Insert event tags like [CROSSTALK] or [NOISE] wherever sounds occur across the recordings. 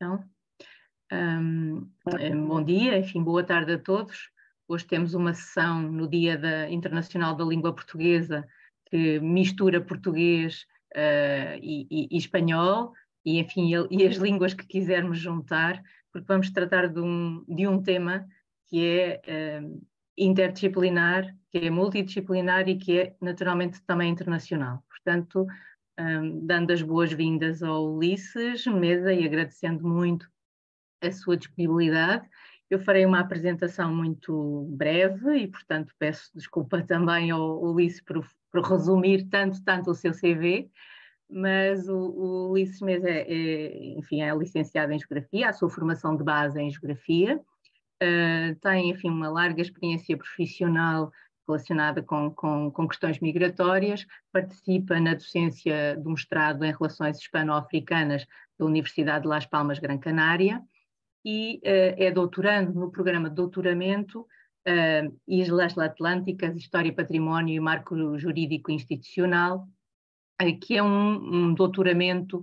Então, um, é, bom dia, enfim, boa tarde a todos. Hoje temos uma sessão no Dia da Internacional da Língua Portuguesa que mistura português uh, e, e, e, espanhol e, enfim, e as línguas que quisermos juntar, porque vamos tratar de um, de um tema que é uh, interdisciplinar, que é multidisciplinar e que é naturalmente também internacional. Portanto, dando as boas-vindas ao Ulisses Mesa e agradecendo muito a sua disponibilidade. Eu farei uma apresentação muito breve e, portanto, peço desculpa [LAUGHS] também ao Ulisses por, por resumir tanto, tanto o seu CV, mas o, o Ulisses Mesa é, é, enfim, é licenciado em Geografia, a sua formação de base é em Geografia, uh, tem, enfim, uma larga experiência profissional relacionada com, com, com questões migratórias, participa na docência do mestrado em Relações Hispano-Africanas da Universidade de Las Palmas, Gran Canária, e uh, é doutorando no programa de doutoramento uh, Islas Atlânticas, História, Património e Marco Jurídico Institucional, uh, que é um, um doutoramento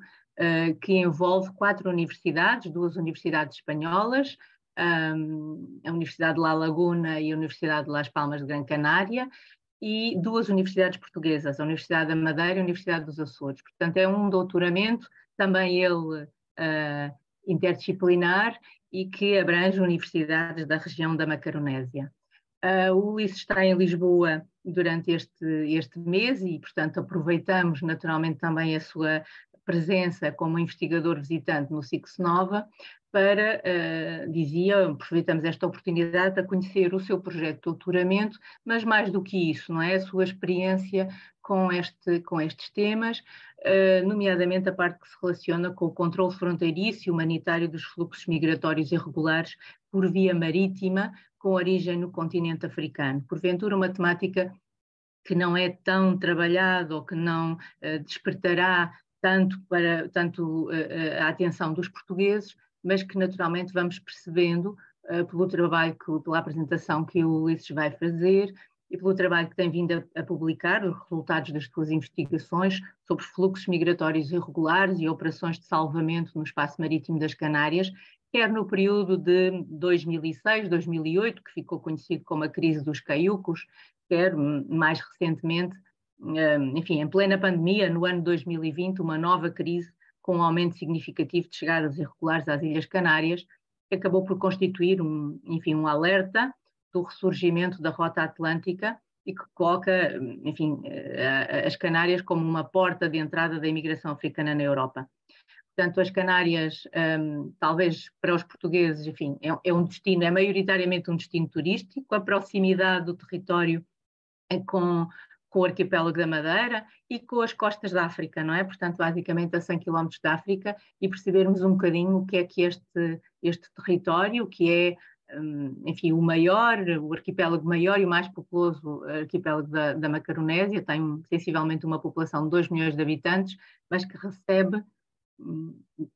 que envolve quatro universidades, duas universidades espanholas, um, a Universidade de La Laguna e a Universidade de Las Palmas de Gran Canária, e duas universidades portuguesas, a Universidade da Madeira e a Universidade dos Açores. Portanto, é um doutoramento, também ele uh, interdisciplinar e que abrange universidades da região da Macaronésia. Uh, o Ulisses está em Lisboa durante este, este mês e, portanto, aproveitamos naturalmente também a sua presença como investigador visitante no Six Nova para, uh, dizia, aproveitamos esta oportunidade para conhecer o seu projeto de doutoramento, mas mais do que isso, não é? A sua experiência com, este, com estes temas, uh, nomeadamente a parte que se relaciona com o controle fronteiriço e humanitário dos fluxos migratórios irregulares por via marítima, com origem no continente africano. Porventura, uma temática que não é tão trabalhada ou que não uh, despertará tanto para tanto a atenção dos portugueses, mas que naturalmente vamos percebendo uh, pelo trabalho, que, pela apresentação que o Ulisses vai fazer e pelo trabalho que tem vindo a, a publicar, os resultados das suas investigações sobre fluxos migratórios irregulares e operações de salvamento no espaço marítimo das Canárias, quer no período de 2006, 2008, que ficou conhecido como a crise dos caiucos, quer hum, mais recentemente, hum, enfim, em plena pandemia, no ano 2020, uma nova crise com um aumento significativo de chegadas irregulares às Ilhas Canárias, que acabou por constituir um, enfim, um alerta do ressurgimento da Rota Atlântica e que coloca, enfim, eh, as Canárias como uma porta de entrada da imigração africana na Europa. Portanto, as Canárias, um, ehm, talvez para os portugueses, enfim, é, é, um destino, é maioritariamente um destino turístico, a proximidade do território é com com o arquipélago da Madeira e com as costas da África, não é? Portanto, basicamente a 100 km da África e percebermos um bocadinho o que é que este, este território, que é hum, enfim, o maior, o arquipélago maior e mais populoso arquipélago da, da Macaronésia, tem sensivelmente uma população de 2 milhões de habitantes, mas que recebe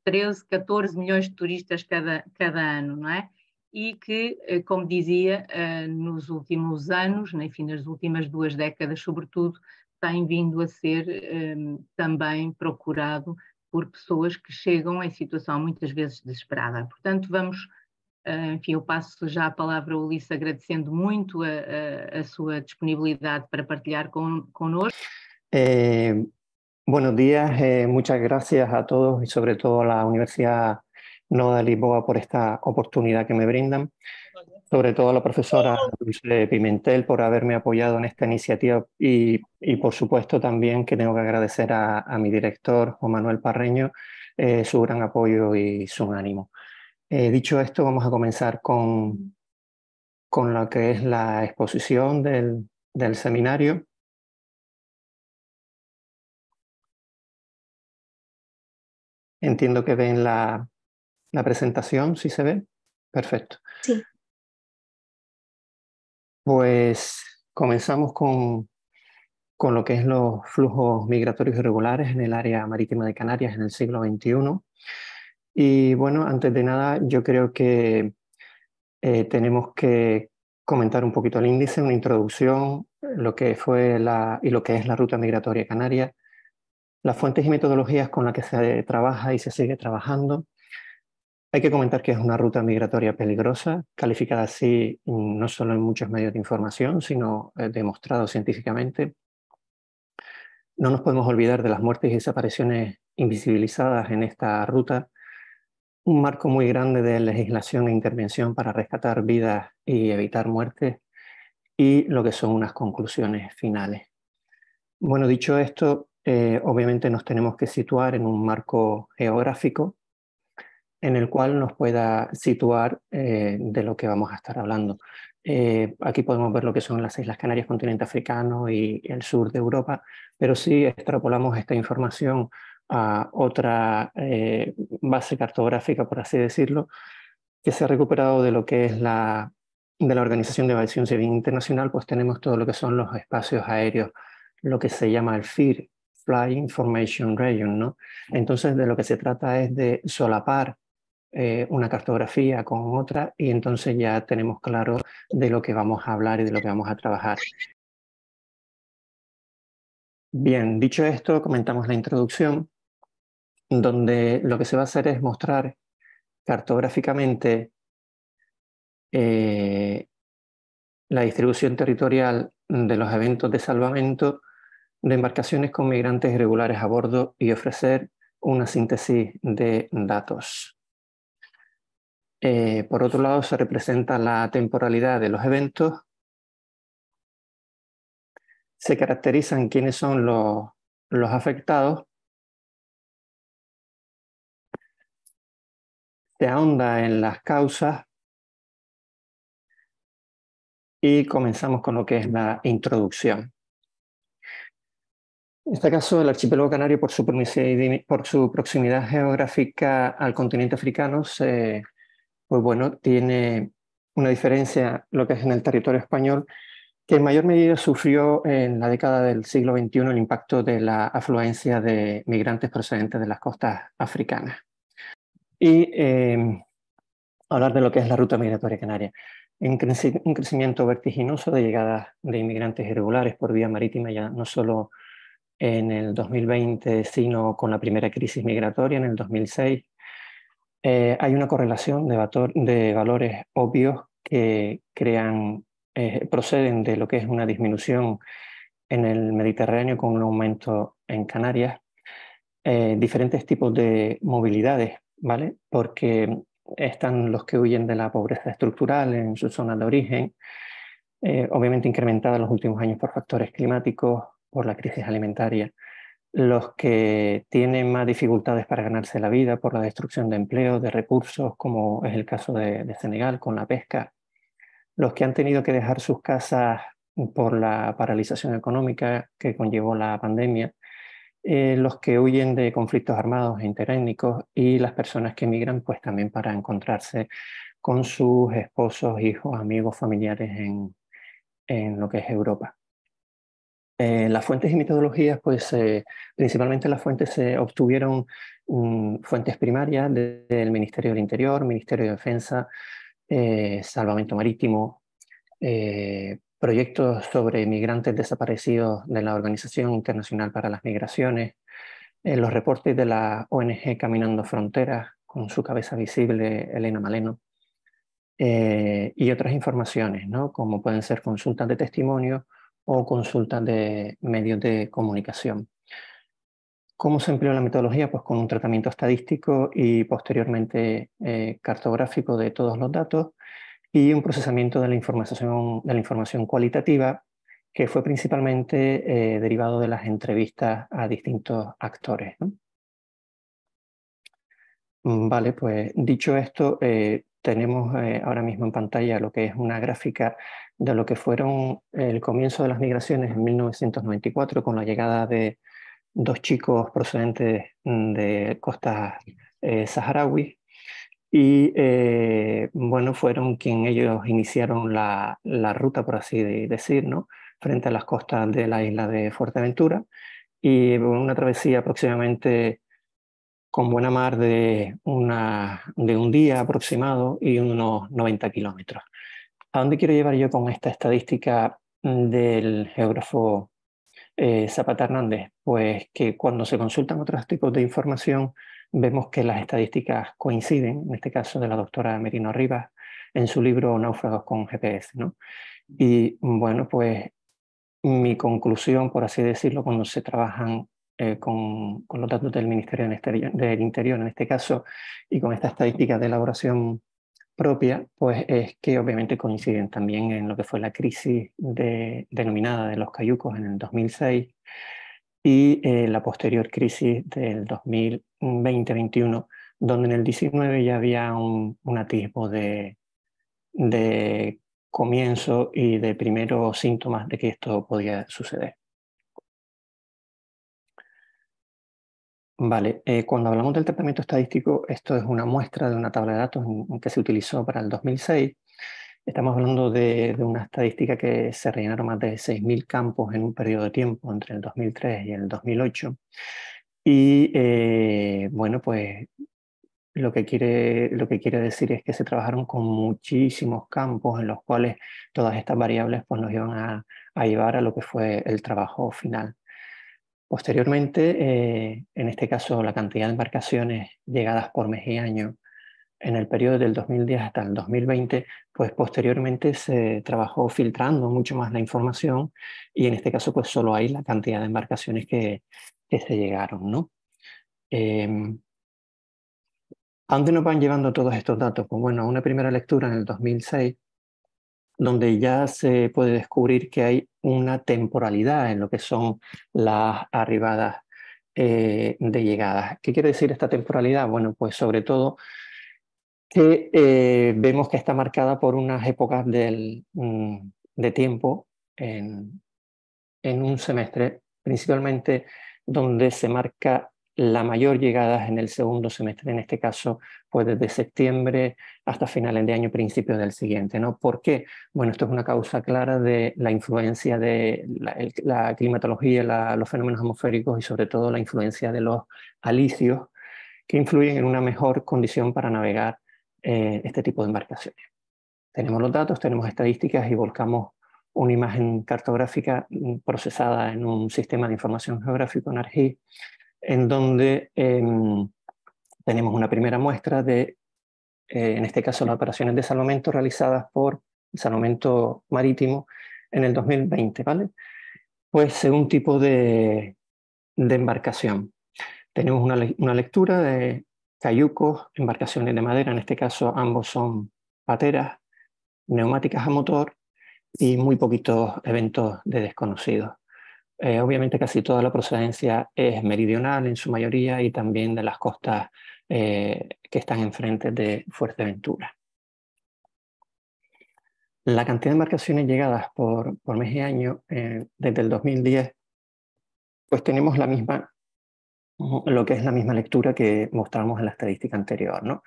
13, hum, 14 milhões de turistas cada, cada ano, não é? e que, eh, como dizia, eh, nos últimos anos, né, enfim, nas últimas duas décadas, sobretudo, tem vindo a ser ehm, também procurado por pessoas que chegam em situação muitas vezes desesperada. Portanto, vamos, eh, enfim, eu passo já a palavra ao Ulisses agradecendo muito a, a, a, sua disponibilidade para partilhar con, conosco. Bom buenos días, eh, muchas gracias a todos y sobre todo a la Universidad Noda de Lisboa por esta oportunidad que me brindan, sobre todo a la profesora Luis Pimentel por haberme apoyado en esta iniciativa y, y, por supuesto también que tengo que agradecer a, a mi director, Juan Manuel Parreño, eh, su gran apoyo y su ánimo. Eh, dicho esto, vamos a comenzar con, con lo que es la exposición del, del seminario. Entiendo que ven la, la presentación, ¿sí se ve. Perfecto. Sí. Pues comenzamos con, lo que es los flujos migratorios irregulares en el área marítima de Canarias en el siglo XXI. Y bueno, antes de nada, yo creo que eh, tenemos que comentar un poquito el índice, una introducción, lo que fue la, y lo que es la ruta migratoria canaria, las fuentes y metodologías con las que se trabaja y se sigue trabajando, hay que comentar que es una ruta migratoria peligrosa, calificada así no solo en muchos medios de información, sino eh, demostrado científicamente. No nos podemos olvidar de las muertes y desapariciones invisibilizadas en esta ruta, un marco muy grande de legislación e intervención para rescatar vidas y evitar muertes, y lo que son unas conclusiones finales. Bueno, dicho esto, eh, obviamente nos tenemos que situar en un marco geográfico en el cual nos pueda situar eh, de lo que vamos a estar hablando. Eh, aquí podemos ver lo que son las Islas Canarias, continente africano y el sur de Europa, pero si extrapolamos esta información a otra eh, base cartográfica, por así decirlo, que se ha recuperado de lo que es la, de la Organización de Aviación Civil Internacional, pues tenemos todo lo que son los espacios aéreos, lo que se llama el FIR, Fly Information Region, ¿no? Entonces, de lo que se trata es de solapar eh, una cartografía con otra y entonces ya tenemos claro de lo que vamos a hablar y de lo que vamos a trabajar. Bien, dicho esto, comentamos la introducción, donde lo que se va a hacer es mostrar cartográficamente eh, la distribución territorial de los eventos de salvamento de embarcaciones con migrantes irregulares a bordo y ofrecer una síntesis de datos. Eh, por otro lado, se representa la temporalidad de los eventos. Se caracterizan quiénes son los, afectados. Se ahonda en las causas. Y comenzamos con lo que es la introducción. En este caso, el archipiélago canario, por su proximidad geográfica al continente africano, se pues bueno, tiene una diferencia lo que es en el territorio español, que en mayor medida sufrió en la década del siglo XXI el impacto de la afluencia de migrantes procedentes de las costas africanas. Y em, hablar de lo que es la ruta migratoria canaria. un crecimiento vertiginoso de llegadas de inmigrantes irregulares por vía marítima, ya no solo en el 2020, sino con la primera crisis migratoria en el 2006, eh, hay una correlación de, valores obvios que crean, eh, proceden de lo que es una disminución en el Mediterráneo con un aumento en Canarias, eh, diferentes tipos de movilidades, Porque están los que huyen de la pobreza estructural en su zona de origen, obviamente incrementada en los últimos años por factores climáticos, por la crisis alimentaria los que tienen más dificultades para ganarse la vida por la destrucción de empleo, de recursos, como es el caso de, Senegal con la pesca, los que han tenido que dejar sus casas por la paralización económica que conllevó la pandemia, eh, los que huyen de conflictos armados e interétnicos y las personas que emigran pues también para encontrarse con sus esposos, hijos, amigos, familiares en, en lo que es Europa. Eh, las fuentes y metodologías, pues eh, principalmente las fuentes se obtuvieron mm, fuentes primarias del Ministerio del Interior, Ministerio de Defensa, eh, Salvamento Marítimo, proyectos sobre migrantes desaparecidos de la Organización Internacional para las Migraciones, los reportes de la ONG Caminando Fronteras, con su cabeza visible, Elena Maleno, y otras informaciones, ¿no? como pueden ser consultas de testimonio o consultas de medios de comunicación. ¿Cómo se empleó la metodología? Pues con un tratamiento estadístico y posteriormente eh, cartográfico de todos los datos y un procesamiento de la información, de la información cualitativa que fue principalmente eh, derivado de las entrevistas a distintos actores. Mm, vale, pues dicho esto, eh, tenemos eh, ahora mismo en pantalla lo que es una gráfica de lo que fueron el comienzo de las migraciones en 1994 con la llegada de dos chicos procedentes mm, de costas eh, saharaui. y eh, bueno, fueron quien ellos iniciaron la, ruta, por así decir, ¿no? frente a las costas de la isla de Fuerteventura y una travesía aproximadamente con buena mar de, una, de un día aproximado y unos 90 kilómetros. ¿A dónde quiero llevar yo con esta estadística del geógrafo eh, Zapata Hernández? Pues que cuando se consultan otros tipos de información, vemos que las estadísticas coinciden, en este caso de la doctora Merino Rivas, en su libro Náufragos con GPS. ¿no? Y bueno, pues mi conclusión, por así decirlo, cuando se trabajan eh, con, los datos del Ministerio del Interior, en este caso y con esta estadística de elaboración propia, pues es que obviamente coinciden también en lo que fue la crisis denominada de los cayucos en el 2006 y eh, la posterior crisis del 2020-21, donde en el 19 ya había un, un atisbo de, de comienzo y de primeros síntomas de que esto podía suceder. Vale, eh, cuando hablamos del tratamiento estadístico, esto es una muestra de una tabla de datos que se utilizó para el 2006. Estamos hablando de, una estadística que se rellenaron más de 6.000 campos en un periodo de tiempo entre el 2003 y el 2008. Y eh, bueno, pues lo que, quiere, lo que quiere decir es que se trabajaron con muchísimos campos en los cuales todas estas variables pues, nos iban a, a llevar a lo que fue el trabajo final. Posteriormente, eh, en este caso, la cantidad de embarcaciones llegadas por mes y año en el periodo del 2010 hasta el 2020, pues posteriormente se trabajó filtrando mucho más la información y en este caso pues solo hay la cantidad de embarcaciones que, se llegaron, ¿no? Em, ¿A dónde nos van llevando todos estos datos? Pues bueno, una primera lectura en el 2006 donde ya se puede descubrir que hay una temporalidad en lo que son las arribadas eh, de llegadas. ¿Qué quiere decir esta temporalidad? Bueno, pues sobre todo que eh, vemos que está marcada por unas épocas mm, de tiempo en, en un semestre, principalmente donde se marca la mayor llegada en el segundo semestre, en este caso, pues desde septiembre hasta finales de año, principios del siguiente. ¿no? ¿Por qué? Bueno, esto es una causa clara de la influencia de la, climatología, los fenómenos atmosféricos y sobre todo la influencia de los alisios que influyen en una mejor condición para navegar eh, este tipo de embarcaciones. Tenemos los datos, tenemos estadísticas y volcamos una imagen cartográfica mm, procesada en un sistema de información geográfica en en donde em, tenemos una primera muestra de eh, en este caso las operaciones de salvamento realizadas por el salvamento marítimo en el 2020, ¿vale? Pues según tipo de, embarcación. Tenemos una, lectura de cayucos, embarcaciones de madera, en este caso ambos son pateras, neumáticas a motor y muy poquitos eventos de desconocidos. Eh, obviamente casi toda la procedencia es meridional en su mayoría y también de las costas eh, que están enfrente de Fuerteventura. La cantidad de embarcaciones llegadas por, mes y año eh, desde el 2010, pues tenemos la misma lo que es la misma lectura que mostramos en la estadística anterior. ¿no?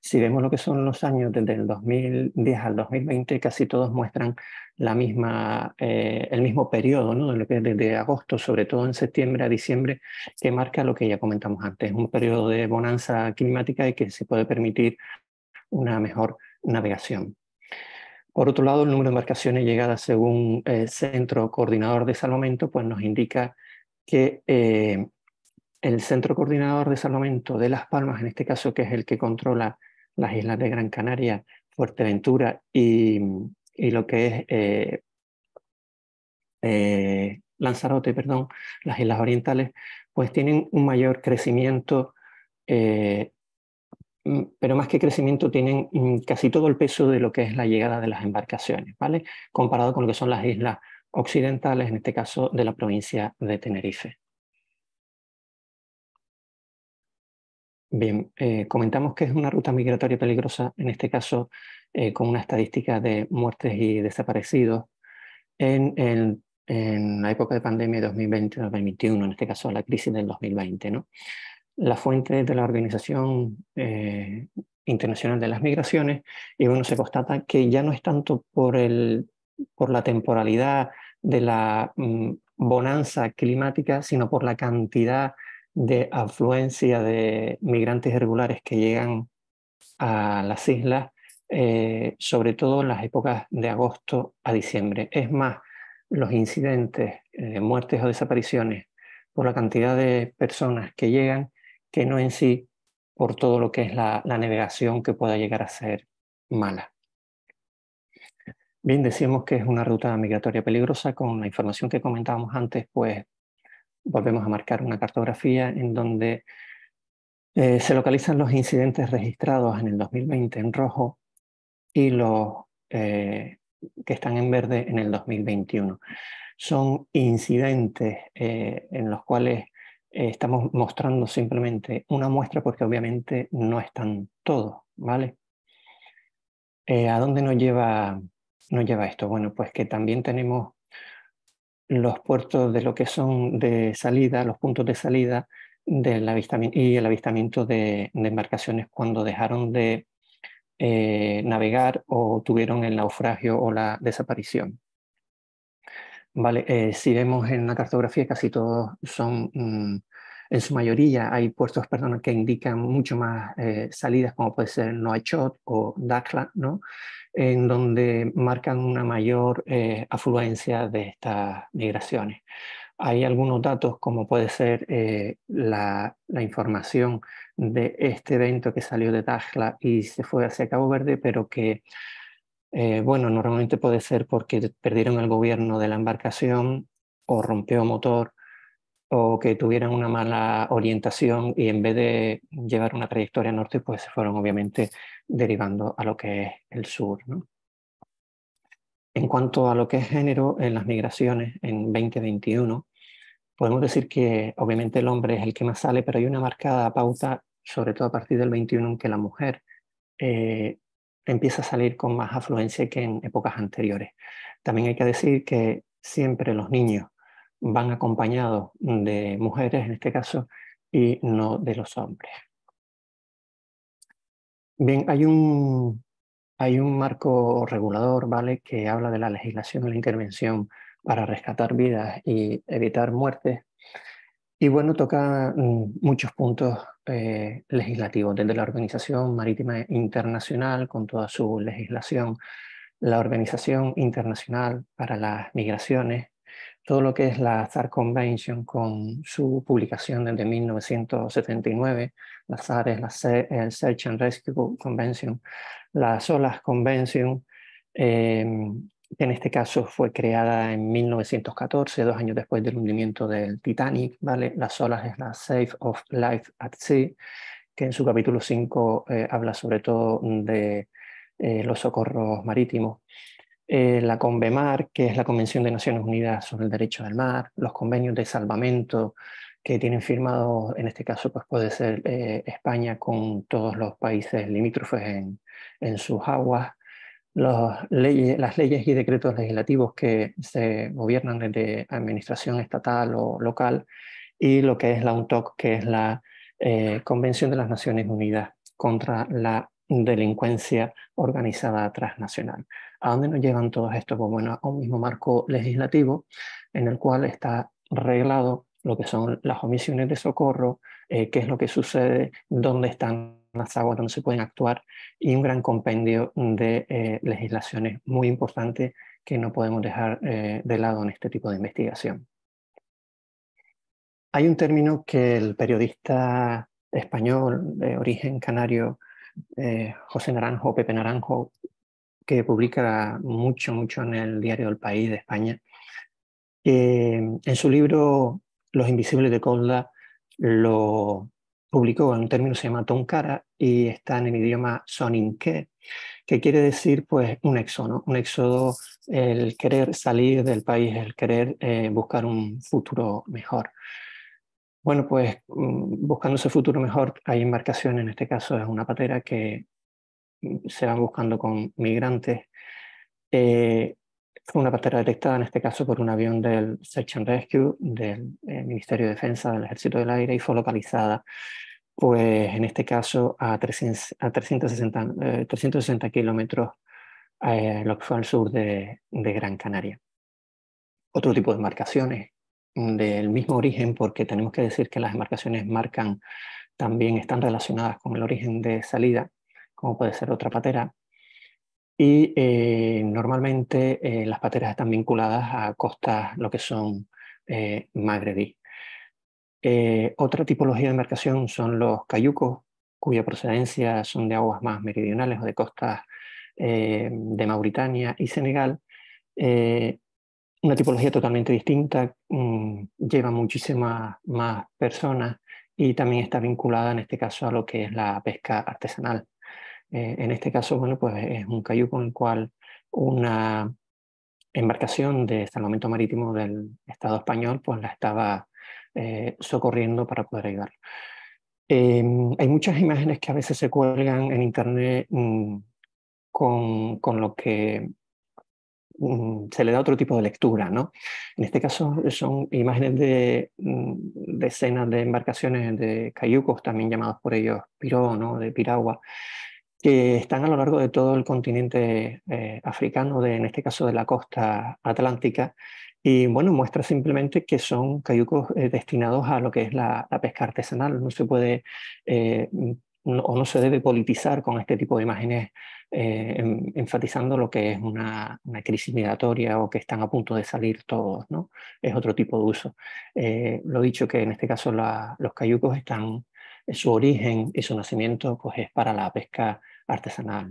Si vemos lo que son los años desde el 2010 al 2020, casi todos muestran la misma, eh, el mismo periodo, desde, agosto, sobre todo en septiembre a diciembre, que marca lo que ya comentamos antes, un periodo de bonanza climática y que se puede permitir una mejor navegación. Por otro lado, el número de embarcaciones llegadas según el eh, Centro Coordinador de Salvamento pues nos indica que eh, el Centro Coordinador de Salvamento de Las Palmas, en este caso que es el que controla las islas de Gran Canaria, Fuerteventura y, lo que es eh, eh, Lanzarote, perdón, las islas orientales, pues tienen un mayor crecimiento, eh, mm, pero más que crecimiento tienen mm, casi todo el peso de lo que es la llegada de las embarcaciones, ¿vale? Comparado con lo que son las islas occidentales, en este caso de la provincia de Tenerife. Bien, eh, comentamos que es una ruta migratoria peligrosa, en este caso eh, con una estadística de muertes y desaparecidos en, la época de pandemia 2020-2021, en este caso la crisis del 2020. ¿no? La fuente de la Organización eh, Internacional de las Migraciones, y bueno, se constata que ya no es tanto por, el, por la temporalidad de la mm, bonanza climática, sino por la cantidad de afluencia de migrantes irregulares que llegan a las islas, eh, sobre todo en las épocas de agosto a diciembre. Es más, los incidentes, eh, muertes o desapariciones por la cantidad de personas que llegan, que no en sí por todo lo que es la, la navegación que pueda llegar a ser mala. Bien, decíamos que es una ruta migratoria peligrosa. Con la información que comentábamos antes, pues volvemos a marcar una cartografía en donde eh, se localizan los incidentes registrados en el 2020 en rojo y los eh, que están en verde en el 2021. Son incidentes eh, en los cuales estamos mostrando simplemente una muestra porque obviamente no están todos, ¿vale? ¿A dónde nos lleva, nos lleva esto? Bueno, pues que también tenemos los puertos de lo que son de salida, los puntos de salida del avistamiento, y el avistamiento de, de embarcaciones cuando dejaron de eh, navegar o tuvieron el naufragio o la desaparición. Vale, eh, si vemos en la cartografía, casi todos son, mm, en su mayoría, hay puertos perdón, que indican mucho más eh, salidas, como puede ser Noachot o Dakla, ¿no? en donde marcan una mayor eh, afluencia de estas migraciones. Hay algunos datos como puede ser eh, la, la, información de este evento que salió de Tajla y se fue hacia Cabo Verde, pero que, eh, bueno, normalmente puede ser porque perdieron el gobierno de la embarcación o rompió motor o que tuvieran una mala orientación y en vez de llevar una trayectoria norte, pues se fueron obviamente derivando a lo que es el sur. En cuanto a lo que es género en las migraciones en 2021, podemos decir que obviamente el hombre es el que más sale, pero hay una marcada pauta, sobre todo a partir del 21, en que la mujer eh, empieza a salir con más afluencia que en épocas anteriores. También hay que decir que siempre los niños van acompañados de mujeres, en este caso, y no de los hombres. Bien, hay un, hay un marco regulador, ¿vale?, que habla de la legislación de la intervención para rescatar vidas y evitar muertes. Y bueno, toca mm, muchos puntos eh, legislativos, desde la Organización Marítima Internacional, con toda su legislación, la Organización Internacional para las Migraciones, todo lo que es la Star Convention, con su publicación desde 1979 las áreas, la Search and Rescue Convention, la SOLAS Convention, em, que en este caso fue creada en 1914, dos años después del hundimiento del Titanic, ¿vale? La SOLAS es la Safe of Life at Sea, que en su capítulo 5 eh, habla sobre todo de eh, los socorros marítimos. Eh, la CONVEMAR, que es la Convención de Naciones Unidas sobre el Derecho del Mar, los convenios de salvamento que tienen firmado, en este caso, pues puede ser eh, España con todos los países limítrofes en, en sus aguas, leyes, las leyes y decretos legislativos que se gobiernan desde administración estatal o local, y lo que es la UNTOC, que es la eh, Convención de las Naciones Unidas contra la delincuencia organizada transnacional. ¿A dónde nos llevan todos estos? Pues bueno, a un mismo marco legislativo en el cual está reglado lo que son las omisiones de socorro, eh, qué es lo que sucede, dónde están las aguas, dónde se pueden actuar y un gran compendio de eh, legislaciones muy importantes que no podemos dejar eh, de lado en este tipo de investigación. Hay un término que el periodista español de origen canario José Naranjo, Pepe Naranjo, que publica mucho, mucho en el diario El País de España, en su libro los Invisibles de Kotla lo publicó en un término que se llama Tonkara y está en el idioma Soninke, que quiere decir pues un éxodo, un éxodo, el querer salir del país, el querer eh, buscar un futuro mejor. Bueno, pues mm, buscando ese futuro mejor, hay embarcaciones, en este caso es una patera que mm, se van buscando con migrantes. Eh, una patera detectada en este caso por un avión del Search and Rescue del eh, Ministerio de Defensa del Ejército del Aire y fue localizada, pues en este caso a, 360, eh, kilómetros, eh, lo al sur de, de Gran Canaria. Otro tipo de embarcaciones del mismo origen, porque tenemos que decir que las embarcaciones marcan también están relacionadas con el origen de salida, como puede ser otra patera, y eh, normalmente eh, las pateras están vinculadas a costas, lo que son eh, magrebí. Eh, otra tipología de embarcación son los cayucos, cuya procedencia son de aguas más meridionales o de costas de Mauritania y Senegal. una tipología totalmente distinta, mm, lleva muchísimas más personas y también está vinculada en este caso a lo que es la pesca artesanal. Eh, en este caso, bueno, pues es un cayuco en el cual una embarcación de salvamento marítimo del Estado español pues la estaba eh, socorriendo para poder llegar. Em, hay muchas imágenes que a veces se cuelgan en Internet mm, con, con, lo que mm, se le da otro tipo de lectura. ¿no? En este caso son imágenes de mm, decenas de embarcaciones de cayucos, también llamados por ellos piró, ¿no? de piragua, que están a lo largo de todo el continente eh, africano, en este caso de la costa atlántica, y bueno, muestra simplemente que son cayucos eh, destinados a lo que es la, pesca artesanal, no se puede eh, o no se debe politizar con este tipo de imágenes enfatizando lo que es una, crisis migratoria o que están a punto de salir todos, ¿no? Es otro tipo de uso. lo dicho que en este caso los cayucos están su origen y su nacimiento pues, es para la pesca artesanal.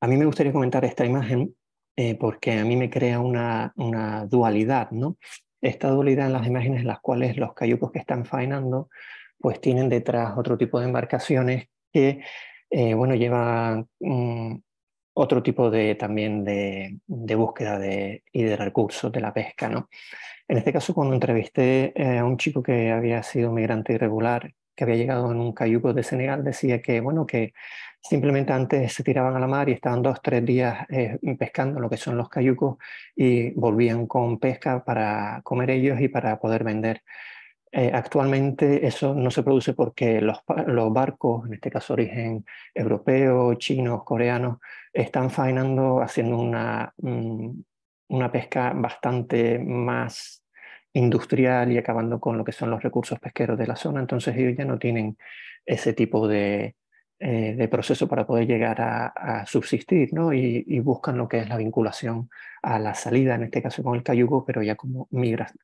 A mí me gustaría comentar esta imagen eh, porque a mí me crea una, una dualidad, ¿no? Esta dualidad en las imágenes en las cuales los cayucos que están faenando pues tienen detrás otro tipo de embarcaciones que eh, bueno, llevan mm, otro tipo de, también de, búsqueda de, y de recursos de la pesca. ¿no? En este caso, cuando entrevisté eh, a un chico que había sido migrante irregular que había llegado en un cayuco de Senegal decía que, bueno, que simplemente antes se tiraban a la mar y estaban dos, tres días eh, pescando lo que son los cayucos y volvían con pesca para comer ellos y para poder vender. Eh, actualmente eso no se produce porque los, barcos, en este caso origen europeo, chino, coreano, están faenando haciendo una, mm, una pesca bastante más industrial y acabando con lo que son los recursos pesqueros de la zona, entonces ellos ya no tienen ese tipo de, eh, proceso para poder llegar a, subsistir, ¿no? Y, buscan lo que es la vinculación a la salida, en este caso con el Cayuco, pero ya como,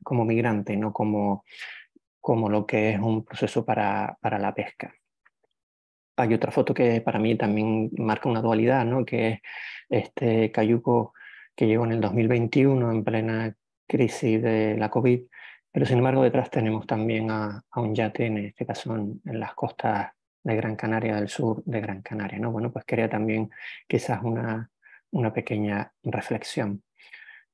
como migrante, no como, como lo que es un proceso para, para la pesca. Hay otra foto que para mí también marca una dualidad, ¿no? que es este cayuco que llegó en el 2021 en plena crisis de la COVID, pero sin embargo detrás tenemos también a, un yate, en este caso en, las costas de Gran Canaria, del sur de Gran Canaria. ¿no? Bueno, pues quería también quizás una, una pequeña reflexión.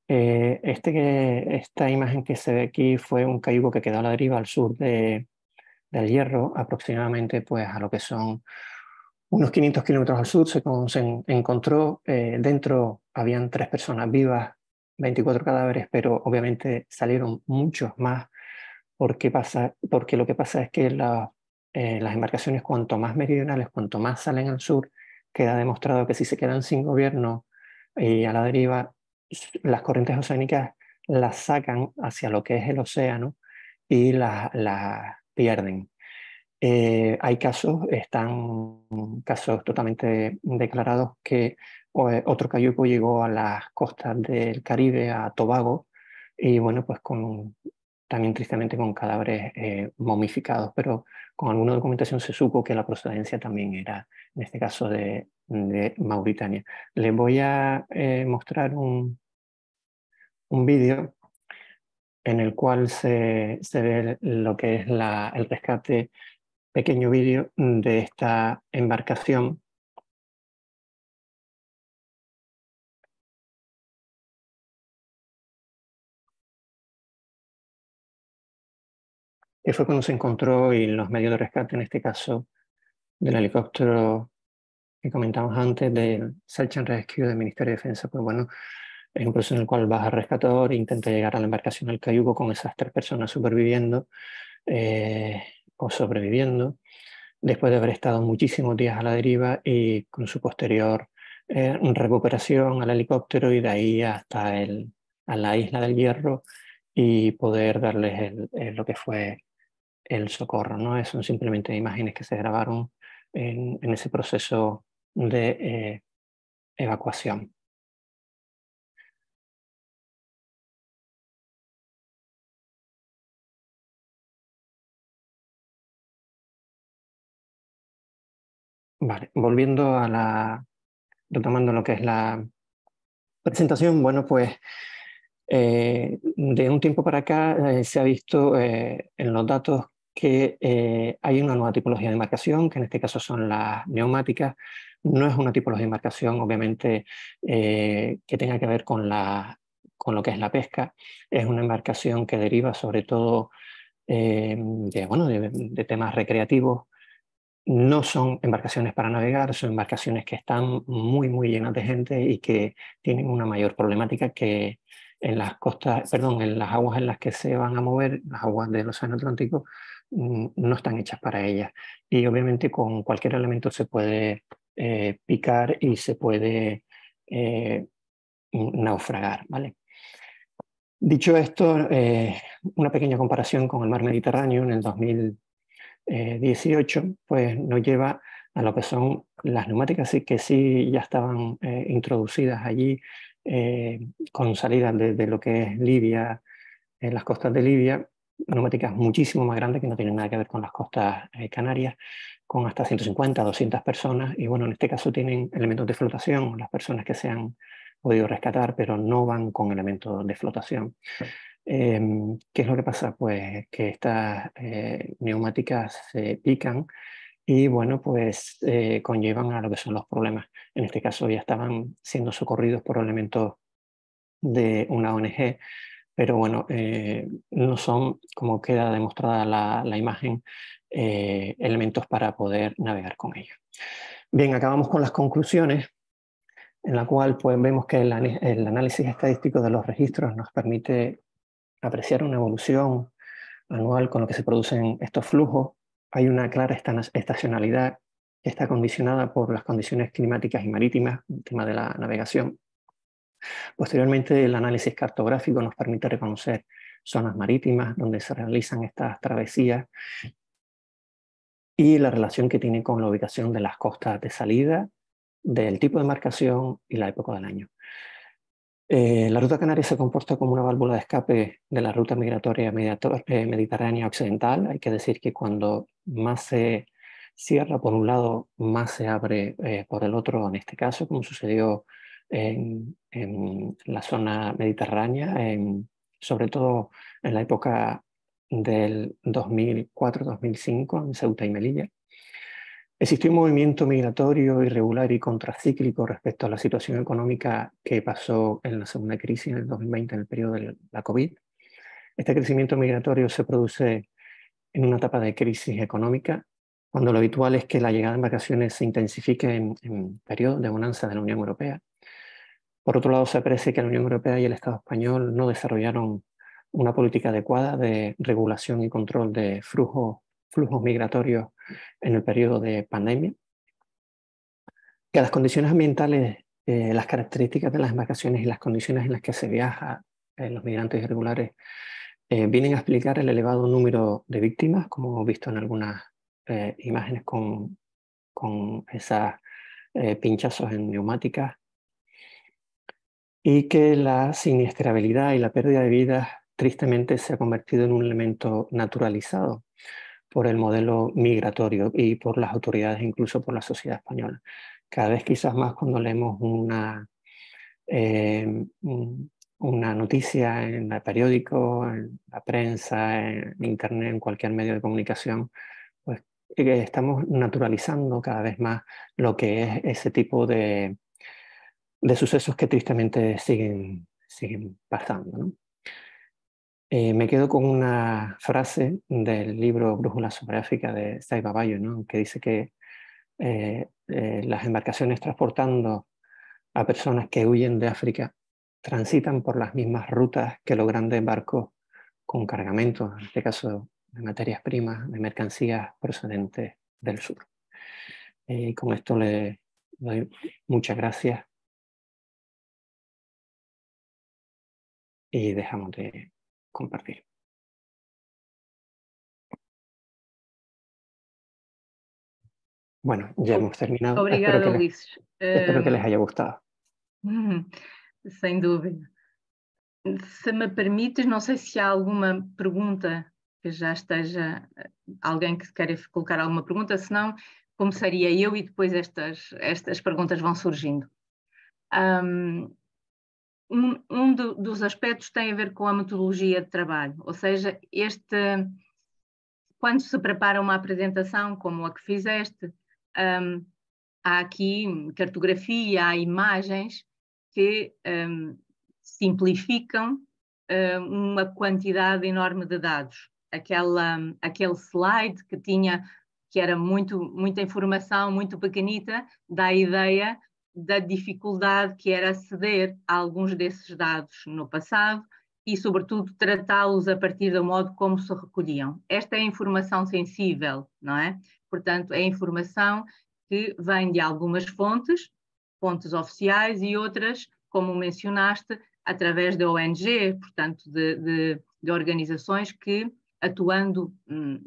Eh, este esta imagen que se ve aquí fue un cayuco que quedó a la deriva al sur del Hierro, aproximadamente pues, a lo que son unos 500 kilómetros al sur, se, encontró, eh, dentro habían tres personas vivas 24 cadáveres, pero obviamente salieron muchos más, porque, pasa, porque lo que pasa es que eh, las embarcaciones cuanto más meridionales, cuanto más salen al sur, queda demostrado que si se quedan sin gobierno y eh, a la deriva, las corrientes oceánicas las sacan hacia lo que es el océano y las la pierden. Eh, hay casos, están casos totalmente declarados que pues, otro cayuco llegó a las costas del Caribe, a Tobago, y bueno, pues con, también tristemente con cadáveres eh, momificados, pero con alguna documentación se supo que la procedencia también era, en este caso, de, Mauritania. Les voy a eh, mostrar un, un vídeo en el cual se, se ve lo que es el rescate pequeño vídeo de esta embarcación que fue cuando se encontró y los medios de rescate, en este caso del helicóptero que comentamos antes, del Search and Rescue del Ministerio de Defensa, pues bueno, es un proceso en el cual vas al rescatador, intenta llegar a la embarcación al cayugo con esas tres personas superviviendo, eh, o sobreviviendo después de haber estado muchísimos días a la deriva y eh, con su posterior eh, recuperación al helicóptero y de ahí hasta a la isla del Hierro y poder darles lo que fue el socorro. ¿no? Son simplemente imágenes que se grabaron en, ese proceso de eh, evacuación. Vale, volviendo a la, retomando lo que es la presentación, bueno, pues eh, de un tiempo para acá eh, se ha visto eh, en los datos que hay una nueva tipología de embarcación, que en este caso son las neumáticas. No es una tipología de embarcación, obviamente, que tenga que ver con, lo que es la pesca. Es una embarcación que deriva sobre todo de temas recreativos, no son embarcaciones para navegar, son embarcaciones que están muy, muy llenas de gente y que tienen una mayor problemática que en las costas, perdón, en las aguas en las que se van a mover, las aguas del Océano Atlántico, mm, no están hechas para ellas. Y obviamente con cualquier elemento se puede eh, picar y se puede eh, naufragar, ¿vale? Dicho esto, eh, una pequeña comparación con el mar Mediterráneo en el 2000 18, eh, pues nos lleva a lo que son las neumáticas, que sí ya estaban eh, introducidas allí eh, con salidas desde de lo que es Libia, en las costas de Libia, neumáticas muchísimo más grandes que no tienen nada que ver con las costas canarias, con hasta 150, 200 personas, y bueno, en este caso tienen elementos de flotación, las personas que se han podido rescatar, pero no van con elementos de flotación. Em, ¿Qué es lo que pasa? Pues que estas eh, neumáticas se pican y bueno, pues eh, conllevan a lo que son los problemas. En este caso ya estaban siendo socorridos por elementos de una ONG, pero bueno, eh, no son, como queda demostrada la, la imagen, elementos para poder navegar con ellos. Bien, acabamos con las conclusiones en la cual pues, vemos que el, análisis estadístico de los registros nos permite apreciar una evolución anual con lo que se producen estos flujos, hay una clara estacionalidad que está condicionada por las condiciones climáticas y marítimas, el tema de la navegación. Posteriormente, el análisis cartográfico nos permite reconocer zonas marítimas donde se realizan estas travesías y la relación que tiene con la ubicación de las costas de salida, del tipo de marcación y la época del año. Eh, la ruta canaria se comporta como una válvula de escape de la ruta migratoria eh, mediterránea occidental. Hay que decir que cuando más se cierra por un lado, más se abre eh, por el otro, en este caso, como sucedió en, la zona mediterránea, sobre todo en la época del 2004-2005 en Ceuta y Melilla. Existió un movimiento migratorio irregular y contracíclico respecto a la situación económica que pasó en la segunda crisis en el 2020, en el periodo de la COVID. Este crecimiento migratorio se produce en una etapa de crisis económica, cuando lo habitual es que la llegada de vacaciones se intensifique en, periodo de bonanza de la Unión Europea. Por otro lado, se aprecia que la Unión Europea y el Estado español no desarrollaron una política adecuada de regulación y control de flujos flujos migratorios en el periodo de pandemia, que las condiciones ambientales, eh, las características de las embarcaciones y las condiciones en las que se viaja eh, los migrantes irregulares eh, vienen a explicar el elevado número de víctimas, como hemos visto en algunas imágenes con, con pinchazos en neumáticas, y que la siniestrabilidad y la pérdida de vidas tristemente se ha convertido en un elemento naturalizado por el modelo migratorio y por las autoridades, incluso por la sociedad española. Cada vez quizás más cuando leemos una, eh, una noticia en el periódico, en la prensa, en internet, en cualquier medio de comunicación, pues eh, estamos naturalizando cada vez más lo que es ese tipo de, de sucesos que tristemente siguen, siguen pasando. ¿no? Eh, me quedo con una frase del libro Brújula sobre África de Sai Babayo, que dice que eh, eh, las embarcaciones transportando a personas que huyen de África transitan por las mismas rutas que los grandes barcos con cargamentos, en este caso de materias primas, de mercancías procedentes del sur. Y con esto le doy muchas gracias y dejamos de compartir. Bueno, ya hemos terminado. Obrigada, espero que Les, espero eh, que les haya gustado. [LAUGHS] Sem dúvida. Se me permites, não sei se há alguma pergunta que já esteja, eh, alguém que queira colocar alguma pergunta, se não, começaria eu e depois estas, estas perguntas vão surgindo. Um, um, um do, dos aspectos tem a ver com a metodologia de trabalho, ou seja, este quando se prepara uma apresentação como a que fizeste, um, há aqui cartografia, há imagens que um, simplificam um, uma quantidade enorme de dados. Aquela, aquele slide que tinha, que era muito, muita informação, muito pequenita, dá a ideia da dificuldade que era aceder a alguns desses dados no passado e, sobretudo, tratá-los a partir do modo como se recolhiam. Esta é informação sensível, não é? Portanto, é informação que vem de algumas fontes, fontes oficiais e outras, como mencionaste, através da ONG, portanto, de, de, de organizações que atuando hum,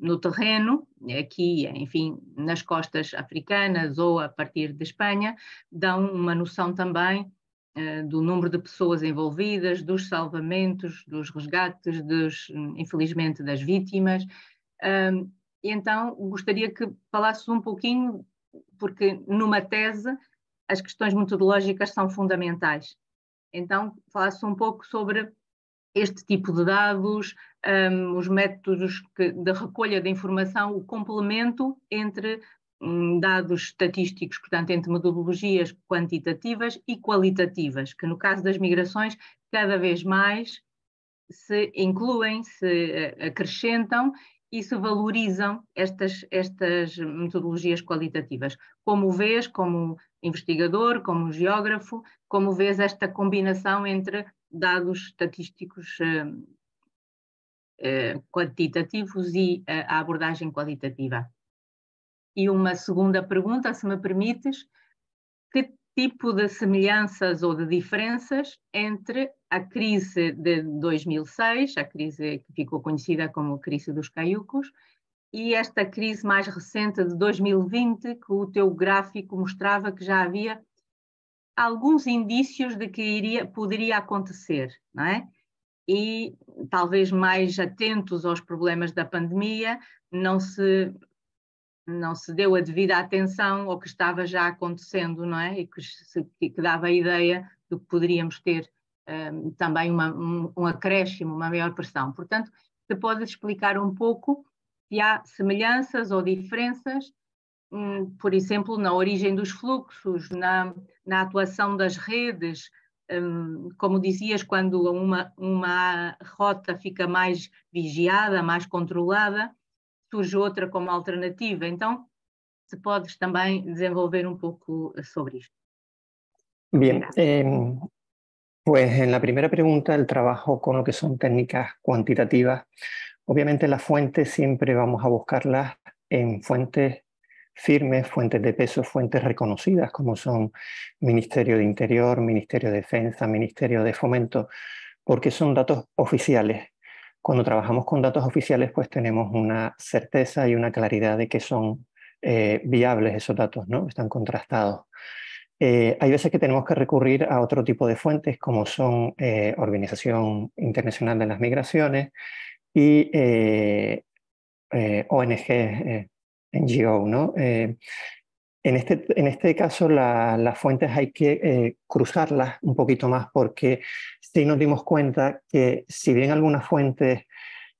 no terreno, aqui, enfim, nas costas africanas ou a partir de Espanha, dão uma noção também eh, do número de pessoas envolvidas, dos salvamentos, dos resgates, dos, hum, infelizmente, das vítimas. Hum, então, gostaria que falasses um pouquinho, porque numa tese as questões metodológicas são fundamentais. Então, falasse um pouco sobre este tipo de dados, um, os métodos que, de recolha da informação, o complemento entre um, dados estatísticos, portanto, entre metodologias quantitativas e qualitativas, que no caso das migrações, cada vez mais se incluem, se eh, acrescentam e se valorizam estas, estas metodologias qualitativas. Como vês, como investigador, como geógrafo, como vês esta combinação entre dados estatísticos eh, eh, quantitativos e eh, a abordagem qualitativa. E uma segunda pergunta, se me permites, que tipo de semelhanças ou de diferenças entre a crise de 2006, a crise que ficou conhecida como crise dos caiucos, e esta crise mais recente de 2020, que o teu gráfico mostrava que já havia alguns indícios de que iria, poderia acontecer, não é? E talvez mais atentos aos problemas da pandemia, não se não se deu a devida atenção ao que estava já acontecendo, não é? E que, se, que dava a ideia de que poderíamos ter um, também uma, um, um, acréscimo, uma maior pressão. Portanto, se pode explicar um pouco se há semelhanças ou diferenças, um, por exemplo, na origem dos fluxos, na, na atuação das redes, hum, como dizias, quando uma, uma rota fica mais vigiada, mais controlada, surge outra como alternativa. Então, se podes também desenvolver um pouco sobre isto. Bien, eh, pues en la primera pregunta, el trabajo con lo que son técnicas cuantitativas. Obviamente las fuentes siempre vamos a buscarlas en fuentes firmes, fuentes de peso, fuentes reconocidas como son Ministerio de Interior, Ministerio de Defensa, Ministerio de Fomento, porque son datos oficiales. Cuando trabajamos con datos oficiales, pues tenemos una certeza y una claridad de que son eh, viables esos datos, ¿no? Están contrastados. Eh, hay veces que tenemos que recurrir a otro tipo de fuentes, como son eh, Organización Internacional de las Migraciones y ONG eh, este, en este, caso, las fuentes hay que eh, cruzarlas un poquito más porque sí nos dimos cuenta que si bien algunas fuentes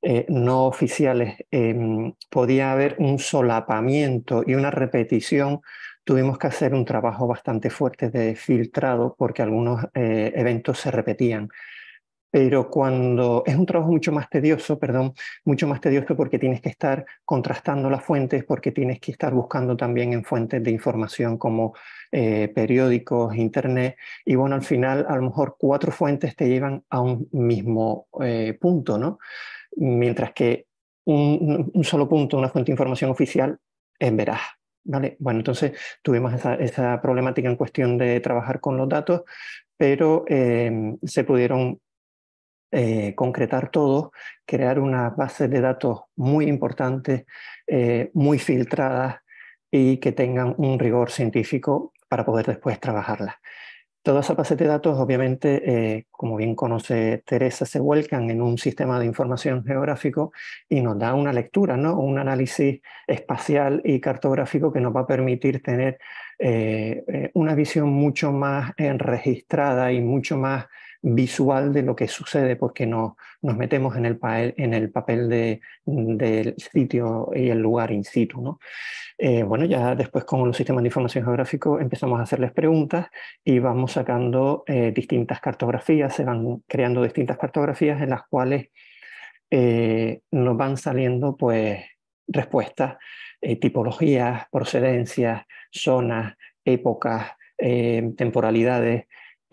eh, no oficiales em, podía haber un solapamiento y una repetición, tuvimos que hacer un trabajo bastante fuerte de filtrado porque algunos eventos se repetían pero cuando es un trabajo mucho más tedioso, perdón, mucho más tedioso porque tienes que estar contrastando las fuentes, porque tienes que estar buscando también en fuentes de información como eh, periódicos, internet, y bueno, al final a lo mejor cuatro fuentes te llevan a un mismo eh, punto, ¿no? Mientras que un, solo punto, una fuente de información oficial, es veraz. ¿Vale? Bueno, entonces tuvimos esa, problemática en cuestión de trabajar con los datos, pero eh, se pudieron eh, concretar todo, crear una base de datos muy importante, eh, muy filtrada y que tengan un rigor científico para poder después trabajarlas. Toda esa base de datos, obviamente, eh, como bien conoce Teresa, se vuelcan en un sistema de información geográfico y nos da una lectura, ¿no? un análisis espacial y cartográfico que nos va a permitir tener una visión mucho más enregistrada y mucho más visual de lo que sucede porque no, nos metemos en el, papel del sitio y el lugar in situ. ¿no? Eh, bueno, ya después con los sistemas de información geográfico empezamos a hacerles preguntas y vamos sacando eh, distintas cartografías, se van creando distintas cartografías en las cuales eh, nos van saliendo pues respuestas, tipologías, procedencias, zonas, épocas, temporalidades,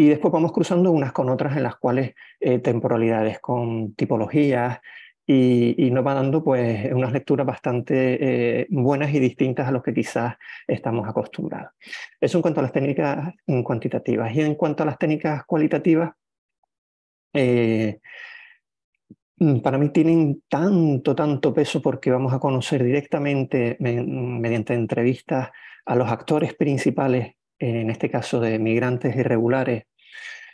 y después vamos cruzando unas con otras en las cuales eh, temporalidades con tipologías y, nos va dando pues unas lecturas bastante eh, buenas y distintas a los que quizás estamos acostumbrados. Eso en cuanto a las técnicas cuantitativas. Y en cuanto a las técnicas cualitativas, eh, mm, para mí tienen tanto, tanto peso porque vamos a conocer directamente mediante entrevistas a los actores principales en este caso de migrantes irregulares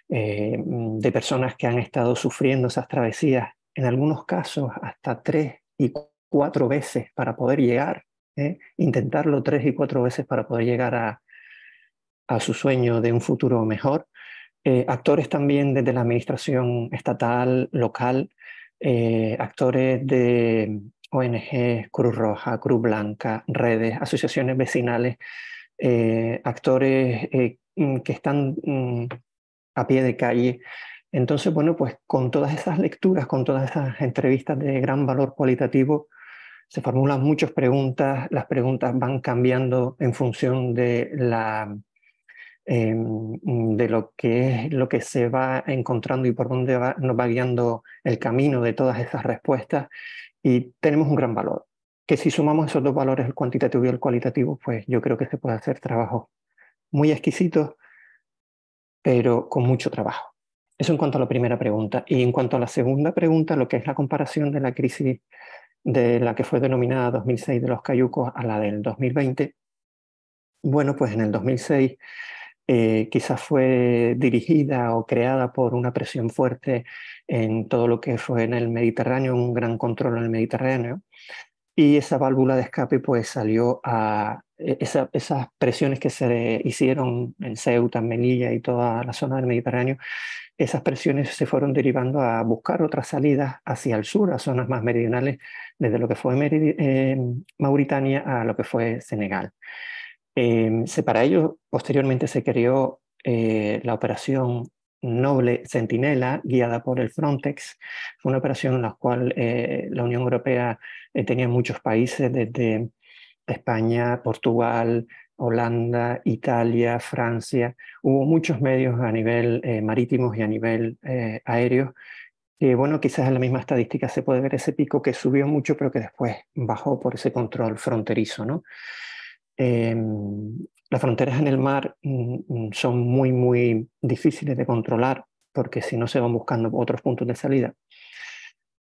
eh, mm, de personas que han estado sufriendo esas travesías, en algunos casos hasta tres y cuatro veces para poder llegar, ¿eh? intentarlo tres y cuatro veces para poder llegar a, a su sueño de un futuro mejor. Eh, actores también desde la administración estatal, local, actores de ONG, Cruz Roja, Cruz Blanca, redes, asociaciones vecinales, actores mm, que están mm, a pie de calle. Entonces, bueno, pues con todas esas lecturas, con todas esas entrevistas de gran valor cualitativo, se formulan muchas preguntas, las preguntas van cambiando en función de, la, em, de lo que es lo que se va encontrando y por dónde nos va guiando el camino de todas esas respuestas y tenemos un gran valor. Que si sumamos esos dos valores, el cuantitativo y el cualitativo, pues yo creo que se puede hacer trabajo muy exquisito pero con mucho trabajo. Eso en cuanto a la primera pregunta. Y en cuanto a la segunda pregunta, lo que es la comparación de la crisis de la que fue denominada 2006 de los cayucos a la del 2020, bueno, pues en el 2006 eh, quizás fue dirigida o creada por una presión fuerte en todo lo que fue en el Mediterráneo, un gran control en el Mediterráneo, y esa válvula de escape pues salió a e, esas presiones que se hicieron en Ceuta, en Melilla y toda la zona del Mediterráneo, esas presiones se fueron derivando a buscar otras salidas hacia el sur, a zonas más meridionales, desde lo que fue eh, Mauritania a lo que fue Senegal. Em, para ello, posteriormente se creó eh, la operación Noble Centinela, guiada por el Frontex. Fue una operación en la cual eh, la Unión Europea eh, tenía muchos países, desde España, Portugal, Holanda, Italia, Francia. Hubo muchos medios a nivel eh, marítimo y a nivel aéreo. Y bueno, quizás en la misma estadística se puede ver ese pico que subió mucho, pero que después bajó por ese control fronterizo, ¿no? Em, las fronteras en el mar mm, mm, son muy, muy difíciles de controlar porque si no se van buscando otros puntos de salida.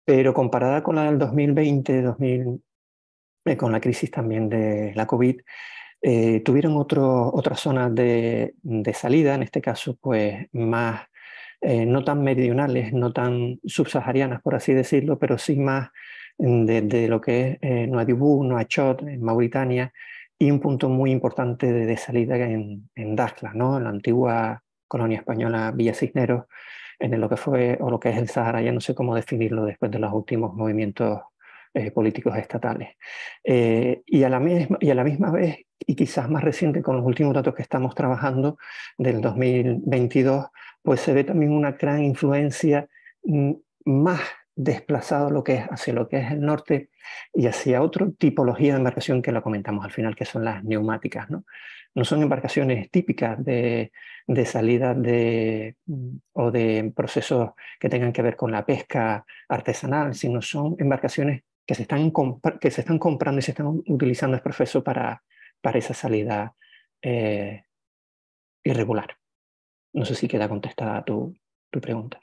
Pero comparada con la del 2020, eh, con la crisis también de la COVID, eh, tuvieron otras zonas de, de, salida, en este caso, pues más, eh, no tan meridionales, no tan subsaharianas, por así decirlo, pero sí más desde mm, de lo que es eh, Noadibú, Noachot, en Mauritania, y un punto muy importante de, salida en, en ¿no? en la antigua colonia española Villa Cisneros, en lo que fue o lo que es el Sahara, ya no sé cómo definirlo después de los últimos movimientos eh, políticos estatales. Eh, y, a la misma, y a la misma vez, y quizás más reciente con los últimos datos que estamos trabajando del 2022, pues se ve también una gran influencia mm, más desplazado hacia lo que es el norte y hacia otra tipología de embarcación que la comentamos al final, que son las neumáticas. No, son embarcaciones típicas de, salida mm, o de procesos que tengan que ver con la pesca artesanal, sino son embarcaciones que se están, que se están comprando y se están utilizando el proceso para, para esa salida eh, irregular. No sé si queda contestada tu pregunta.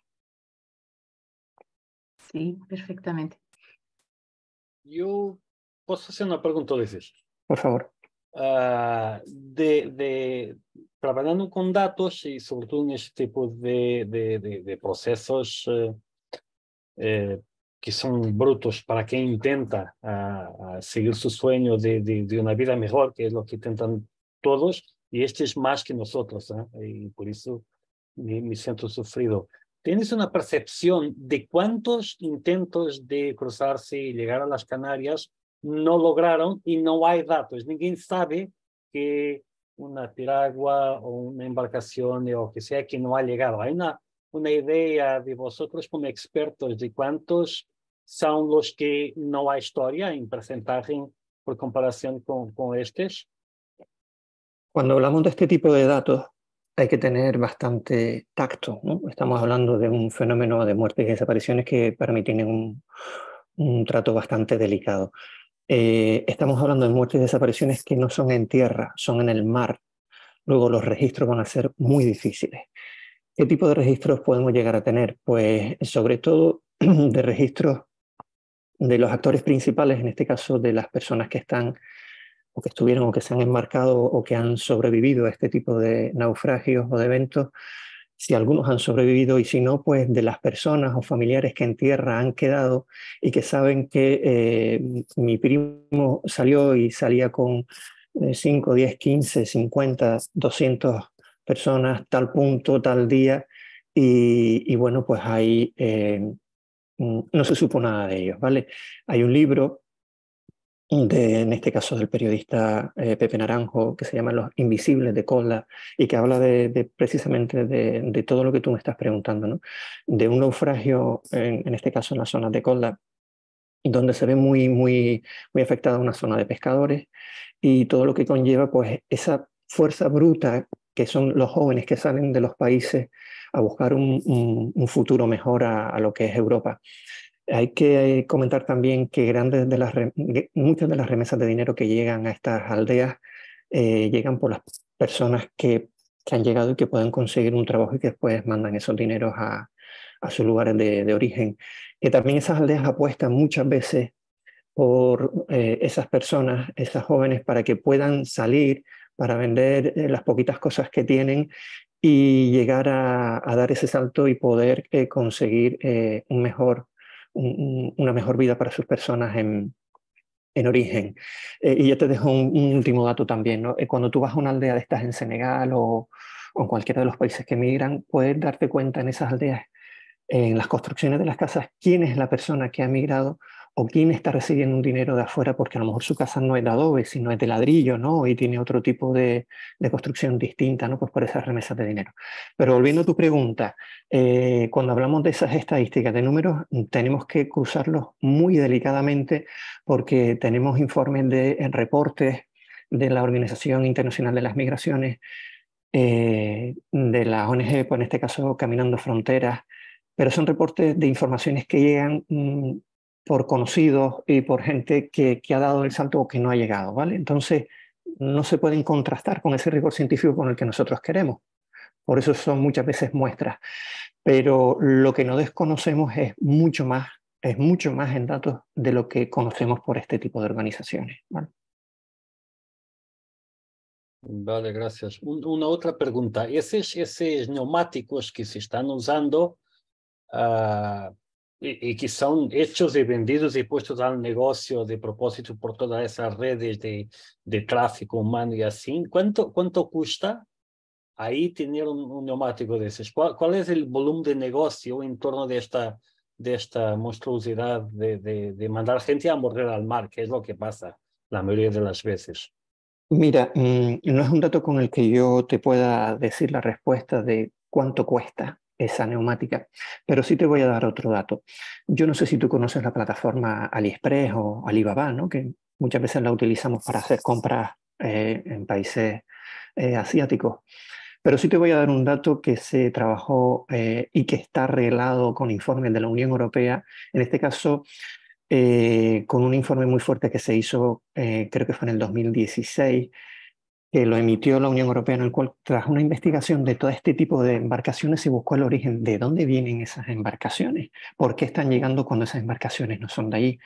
Sí, perfectamente. Yo ¿puedo hacer una pregunta, de Por favor. Trabajando ah, de, de, y y todo todo este este tipo de, de, eh, eh, que son brutos para quien intenta ah, ah, seguir su sueño de, una vida mejor, que es lo que intentan todos, y este es más que nosotros, ¿eh? y por eso me, me sufrido. ¿Tienes una percepción de cuántos intentos de cruzarse y llegar a las Canarias no lograron y no hay datos? Nadie sabe que una piragua o una embarcación o que sea que no ha llegado. Hay una, idea de vosotros como expertos de cuántos son los que no hay historia en porcentaje por comparación con, con estos. Cuando hablamos de este tipo de datos, hay que tener bastante tacto. Estamos hablando de un fenómeno de muertes y desapariciones que para mí un, trato bastante delicado. Eh, estamos hablando de muertes y desapariciones que no son en tierra, son en el mar. Luego los registros van a ser muy difíciles. ¿Qué tipo de registros podemos llegar a tener? Pues sobre todo [CLEARS THROAT] de registros de los actores principales, en este caso de las personas que están o que estuvieron o que se han enmarcado o que han sobrevivido a este tipo de naufragios o de eventos, si algunos han sobrevivido y si no, pues de las personas o familiares que en tierra han quedado y que saben que eh, mi primo salió y salía con 5, 10, 15, 50, 200 personas, tal punto, tal día, y, bueno, pues ahí eh, mm, no se supo nada de ellos, ¿vale? Hay un libro en este caso del periodista eh, Pepe Naranjo, que se llama Los Invisibles de Cola, y que habla de, precisamente de, todo lo que tú me estás preguntando, de un naufragio, en, este caso en la zona de Cola, donde se ve muy, muy, muy afectada una zona de pescadores y todo lo que conlleva pues, esa fuerza bruta que son los jóvenes que salen de los países a buscar un, futuro mejor a, lo que es Europa. Hay que eh, comentar también que grandes de las, muchas de las remesas de dinero que llegan a estas aldeas eh, llegan por las personas que, han llegado y que pueden conseguir un trabajo y que después mandan esos dineros a, sus lugares de, origen. Que también esas aldeas apuestan muchas veces por eh, esas personas, esas jóvenes, para que puedan salir, para vender las poquitas cosas que tienen y llegar a, a dar ese salto y poder conseguir un mejor una mejor vida para sus personas en, origen. Eh, y ya te dejo un, último dato también. Eh, cuando tú vas a una aldea de estas en Senegal o, o en cualquiera de los países que migran, puedes darte cuenta en esas aldeas, en las construcciones de las casas, quién es la persona que ha migrado o quién está recibiendo un dinero de afuera porque a lo mejor su casa no es de adobe, sino es de ladrillo, ¿no? Y tiene otro tipo de, construcción distinta, ¿no? Pues por esas remesas de dinero. Pero volviendo a tu pregunta, eh, cuando hablamos de esas estadísticas de números, tenemos que cruzarlos muy delicadamente porque tenemos informes de eh, reportes de la Organización Internacional de las Migraciones, eh, de la ONG, pues en este caso Caminando Fronteras, pero son reportes de informaciones que llegan mm, por conocidos y por gente que, que, ha dado el salto o que no ha llegado, ¿vale? Entonces, no se pueden contrastar con ese rigor científico con el que nosotros queremos. Por eso son muchas veces muestras. Pero lo que no desconocemos es mucho más, es mucho más en datos de lo que conocemos por este tipo de organizaciones. ¿vale? Vale, gracias. una otra pregunta. Esos, esos neumáticos que se están usando ah, y, que son hechos y vendidos y puestos al negocio de propósito por todas esas redes de, de tráfico humano y así, ¿cuánto, cuánto cuesta ahí tener un, neumático de esos? ¿Cuál, es el volumen de negocio en torno de esta, de esta monstruosidad de, de, mandar gente a morir al mar, que es lo que pasa la mayoría de las veces? Mira, mm, no es un dato con el que yo te pueda decir la respuesta de cuánto cuesta, esa neumática. Pero sí te voy a dar otro dato. Yo no sé si tú conoces la plataforma AliExpress o Alibaba, ¿no? que muchas veces la utilizamos para hacer compras eh, en países eh, asiáticos. Pero sí te voy a dar un dato que se trabajó eh, y que está arreglado con informes de la Unión Europea, en este caso con un informe muy fuerte que se hizo, creo que fue en el 2016, que lo emitió la Unión Europea, en el cual tras una investigación de todo este tipo de embarcaciones se buscó el origen de dónde vienen esas embarcaciones, por qué están llegando cuando esas embarcaciones no son de ahí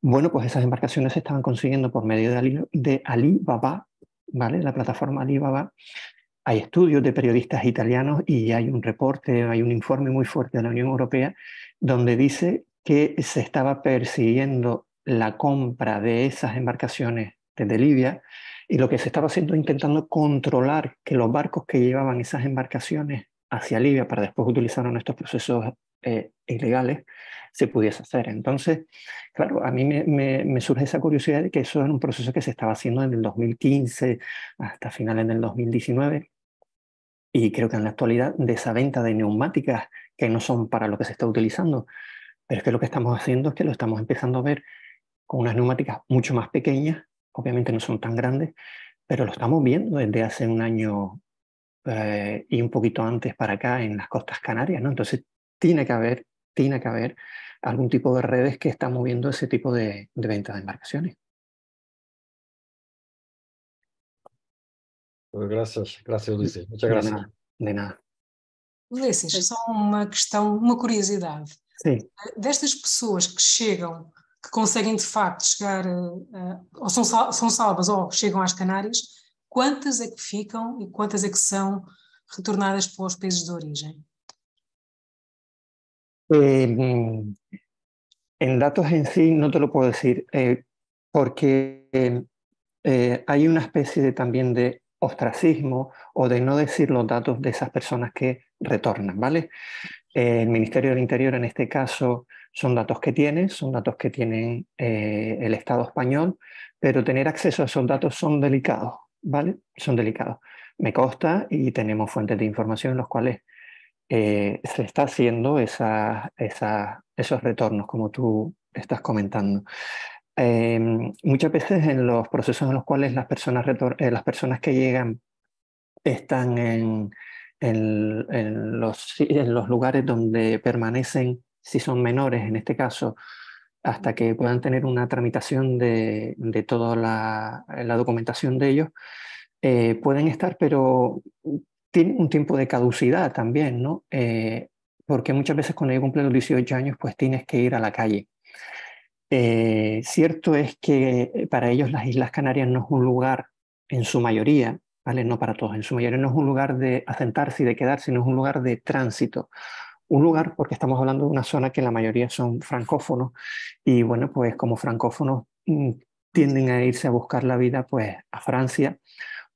Bueno, pues esas embarcaciones se estaban consiguiendo por medio de, de Alibaba, ¿vale? La plataforma Alibaba. Hay estudios de periodistas italianos y hay un reporte, hay un informe muy fuerte de la Unión Europea donde dice que se estaba persiguiendo la compra de esas embarcaciones desde Libia y lo que se estaba haciendo es intentando controlar que los barcos que llevaban esas embarcaciones hacia Libia para después utilizar estos procesos eh, ilegales se pudiese hacer. Entonces, claro, a mí me, me, surge esa curiosidad de que eso era un proceso que se estaba haciendo en el 2015 hasta finales del 2019 y creo que en la actualidad de esa venta de neumáticas que no son para lo que se está utilizando, pero es que lo que estamos haciendo es que lo estamos empezando a ver con unas neumáticas mucho más pequeñas obviamente no son tan grandes, pero lo estamos viendo desde hace un año eh, y un poquito antes para acá en las costas canarias, ¿no? Entonces tiene que haber, tiene que haber algún tipo de redes que están moviendo ese tipo de, de venta de embarcaciones. Pues gracias, gracias Ulises. Muchas gracias. De nada. Ulises, nada. una só uma questão, uma curiosidade. Sim. Destas que llegan, que conseguem de facto chegar, uh, ou são, são salvas ou chegam às Canárias, quantas é que ficam e quantas é que são retornadas por los países de origen? en em, em datos en em sí no te lo puedo decir, eh, porque eh, hay una especie de, también de ostracismo o de no decir los datos de esas personas que retornan, ¿vale? Eh, el Ministerio del Interior en este caso son datos que tienes, son datos que tiene eh, el Estado español, pero tener acceso a esos datos son delicados, ¿vale? Son delicados. Me consta y tenemos fuentes de información en las cuales eh, se está haciendo esos retornos, como tú estás comentando. Em, muchas veces en los procesos en los cuales las personas, eh, las personas que llegan están los, en los lugares donde permanecen si son menores en este caso, hasta que puedan tener una tramitación de, toda la, documentación de ellos, eh, pueden estar, pero tienen un tiempo de caducidad también, ¿no? Eh, porque muchas veces cuando ellos cumplen los 18 años, pues tienes que ir a la calle. Eh, cierto es que para ellos las Islas Canarias no es un lugar, en su mayoría, ¿vale? No para todos, en su mayoría no es un lugar de asentarse y de quedarse, sino es un lugar de tránsito un lugar, porque estamos hablando de una zona que la mayoría son francófonos, y bueno, pues como francófonos mm, tienden a irse a buscar la vida pues a Francia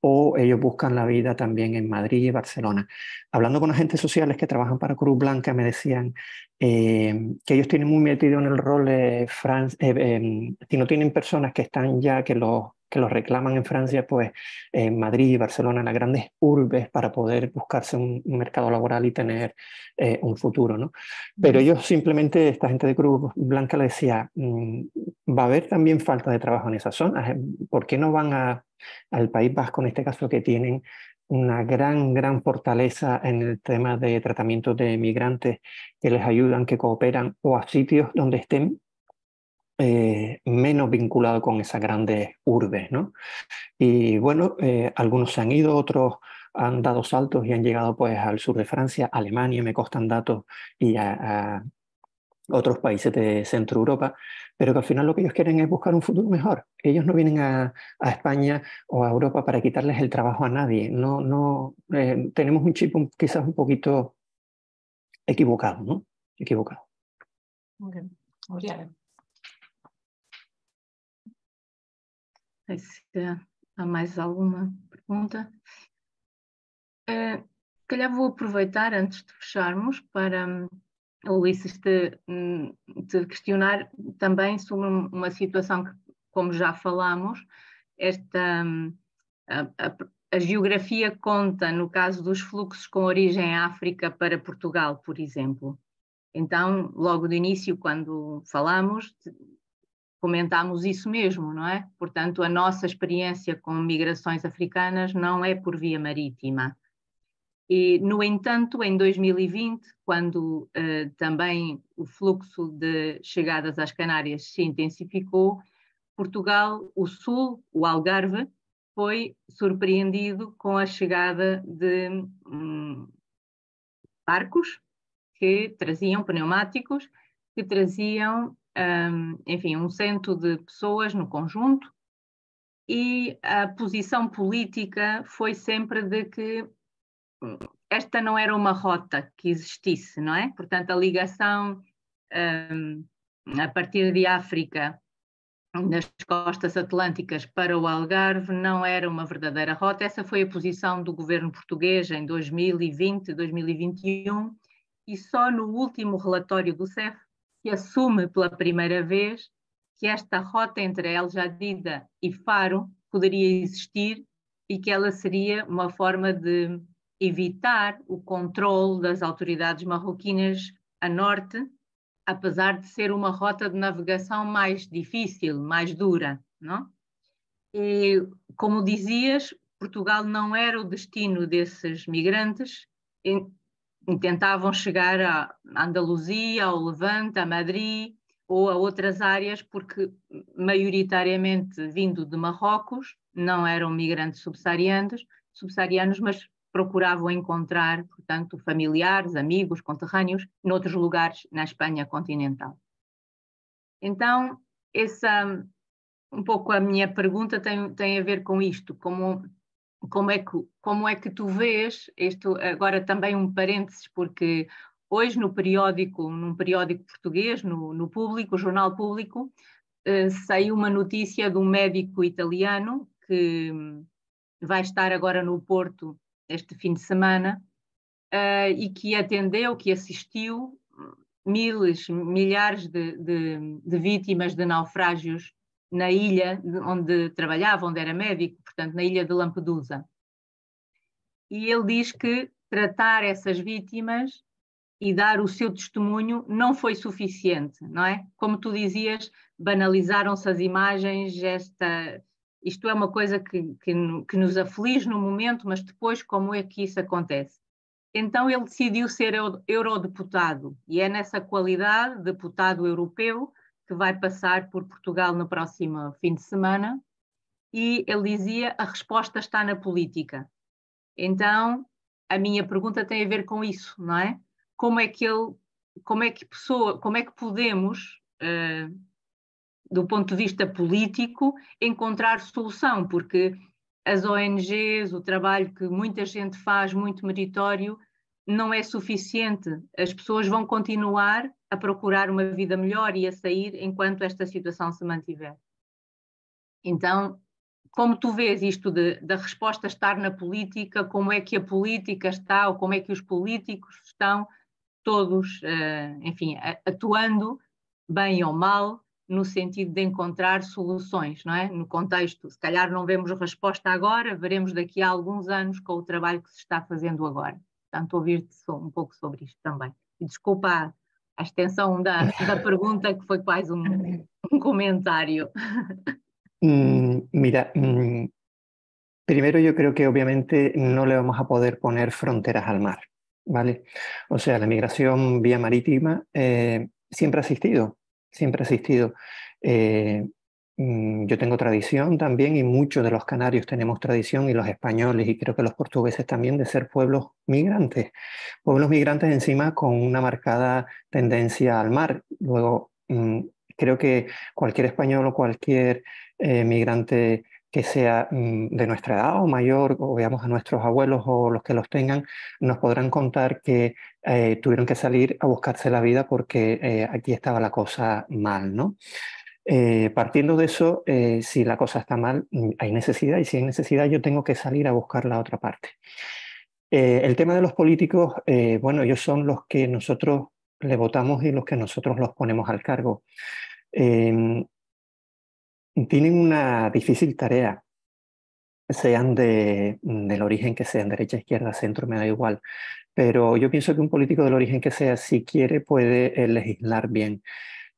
o ellos buscan la vida también en Madrid y Barcelona. Hablando con agentes sociales que trabajan para Cruz Blanca, me decían eh, que ellos tienen muy metido en el rol de Francia, eh, em, no tienen personas que están ya, que los que lo reclaman en Francia, pues en Madrid y Barcelona, las grandes urbes, para poder buscarse un, mercado laboral y tener eh, un futuro. ¿no? Pero ellos simplemente, esta gente de Cruz Blanca le decía, mm, va a haber también falta de trabajo en esas zonas, eh, ¿por qué no van al País Vasco en este caso que tienen una gran, gran fortaleza en el tema de tratamiento de migrantes que les ayudan, que cooperan, o a sitios donde estén eh, menos vinculado con esas grandes urbes. ¿no? Y bueno, eh, algunos se han ido, otros han dado saltos y han llegado pues al sur de Francia, Alemania, me costan datos, y a, otros países de Centro Europa, pero que al final lo que ellos quieren es buscar un futuro mejor. Ellos no vienen a, España o a Europa para quitarles el trabajo a nadie. No, no, eh, tenemos un chip quizás un poquito equivocado, ¿no? Equivocado. se há mais alguma pergunta. Uh, se calhar vou aproveitar antes de fecharmos para um, Ulisses te, hum, te, questionar também sobre uma situação que, como já falámos, esta hum, a, a, a geografia conta no caso dos fluxos com origem à África para Portugal, por exemplo. Então, logo do início, quando falámos comentámos isso mesmo, não é? Portanto, a nossa experiência com migrações africanas não é por via marítima. E, no entanto, em 2020, quando eh, também o fluxo de chegadas às Canárias se intensificou, Portugal, o Sul, o Algarve, foi surpreendido com a chegada de hum, barcos que traziam pneumáticos, que traziam um, enfim, um cento de pessoas no conjunto, e a posição política foi sempre de que hum, esta não era uma rota que existisse, não é? Portanto, a ligação um, a partir de África nas costas atlânticas para o Algarve não era uma verdadeira rota. Essa foi a posição do governo português em 2020, 2021, e só no último relatório do CEF que assume pela primeira vez que esta rota entre El Jadida e Faro poderia existir e que ela seria uma forma de evitar o controle das autoridades marroquinas a norte, apesar de ser uma rota de navegação mais difícil, mais dura, não? E, como dizias, Portugal não era o destino desses migrantes, tentavam chegar à Andaluzia, ao Levante, a Madrid ou a outras áreas, porque maioritariamente vindo de Marrocos, não eram migrantes subsaarianos, subsaarianos, mas procuravam encontrar, portanto, familiares, amigos, conterrâneos, noutros lugares na Espanha continental. Então, essa um pouco a minha pergunta tem, tem a ver com isto, como como é que, como é que tu vês, isto agora também um parênteses, porque hoje no periódico, num periódico português, no, no público, o jornal público, eh, saiu uma notícia de um médico italiano que hum, vai estar agora no Porto este fim de semana eh, e que atendeu, que assistiu hum, milhares milhares de, de, de vítimas de naufrágios na ilha onde trabalhava, onde era médico, portanto, na ilha de Lampedusa. E ele diz que tratar essas vítimas e dar o seu testemunho não foi suficiente, não é? Como tu dizias, banalizaram-se as imagens, esta, isto é uma coisa que, que, que, nos aflige no momento, mas depois como é que isso acontece? Então ele decidiu ser eurodeputado e é nessa qualidade, deputado europeu, que vai passar por Portugal no próximo fim de semana, e ele dizia: a resposta está na política. Então, a minha pergunta tem a ver com isso, não é? Como é que ele, como é que pessoa, como é que podemos, uh, do ponto de vista político, encontrar solução? Porque as ONGs, o trabalho que muita gente faz, muito meritório, não é suficiente. As pessoas vão continuar a procurar uma vida melhor e a sair enquanto esta situação se mantiver. Então, como tu vês isto de, da resposta estar na política, como é que a política está ou como é que os políticos estão todos, eh, enfim, atuando, bem ou mal, no sentido de encontrar soluções, não é? No contexto, se calhar não vemos resposta agora, veremos daqui a alguns anos com o trabalho que se está fazendo agora. tanto ouvir un um sobre esto también. E desculpa la extensión de da, da, [LAUGHS] que fue quase un um, um comentario. [LAUGHS] Mm, mira, mm, primero yo creo que obviamente no le vamos a poder poner fronteras al mar, ¿vale? O sea, la migración vía marítima eh, siempre ha existido, siempre ha existido. Eh, Mm, yo tengo tradición también y muchos de los canarios tenemos tradición y los españoles y creo que los portugueses también de ser pueblos migrantes. Pueblos migrantes encima con una marcada tendencia al mar. Luego, mm, creo que cualquier español o cualquier eh, migrante que sea mm, de nuestra edad o mayor, o veamos a nuestros abuelos o los que los tengan, nos podrán contar que eh, tuvieron que salir a buscarse la vida porque eh, aquí estaba la cosa mal, ¿no? Eh, partiendo de eso, eh, si la cosa está mal, mm, hay necesidad y si hay necesidad yo tengo que salir a buscar la otra parte. Eh, el tema de los políticos, bueno, ellos son los que nosotros le votamos y los que nosotros los ponemos al cargo. Em, tienen una difícil tarea, sean mm, del origen que sean, derecha, izquierda, centro, me da igual. Pero yo pienso que un político del origen que sea, si quiere, puede legislar bien.